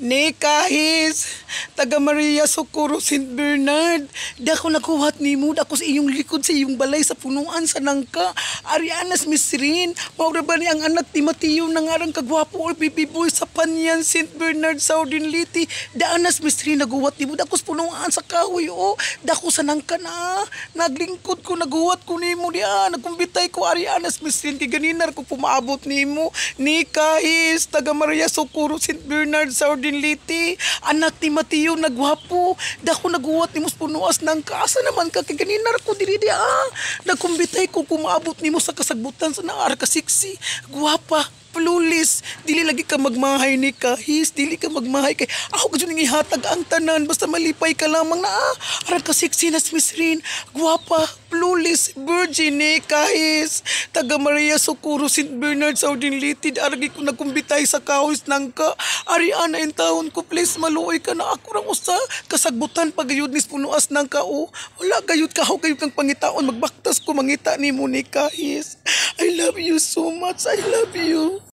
निकाहीज़ taga Maria Socorro St. Bernard. Dako nakuhat ni mo, dako sa iyong likod sa iyong balay sa punuan sa nangka. Arianas Misrin, maura ba niya ang anak ni Mateo na ngarang kagwapo or baby boy sa panyan St. Bernard sa Ordinliti. Daanas Misrin, naguwat ni mo, dako sa punuan sa kahoy o. Oh. Dako sa nangka na. Ah. Naglingkod ko, naguwat ko ni mo niya. Nagkumbitay ko Arianas Misrin, kay ganinar ko pumaabot ni mo. Ni Kahis, taga Maria Socorro St. Bernard sa Ordinliti. Anak ni Mateo kayo nagwapo. Dako naguwat ni mos punuas ng kaasa naman ka kay ganinar ko diri di ah. Nagkumbitay ko kumaabot nimo sa kasagbutan sa naar ka siksi. Guwapa plulis dili lagi ka magmahay ni kahis dili ka magmahay kay ako gud ning ihatag ang tanan basta malipay ka lamang na ah. aran ka siksi na smisrin guwapa Lulis Virgine eh, kahis taga Maria Socorro St. Bernard Saudi Limited argi ko nagkumbitay sa kaos nang ka arian na taon ko please maluoy ka na ako rang usa kasagbutan pagayud ni punuas nang ka o oh. wala gayud ka ho gayud kang pangitaon magbaktas ko mangita ni mo kahis I love you so much I love you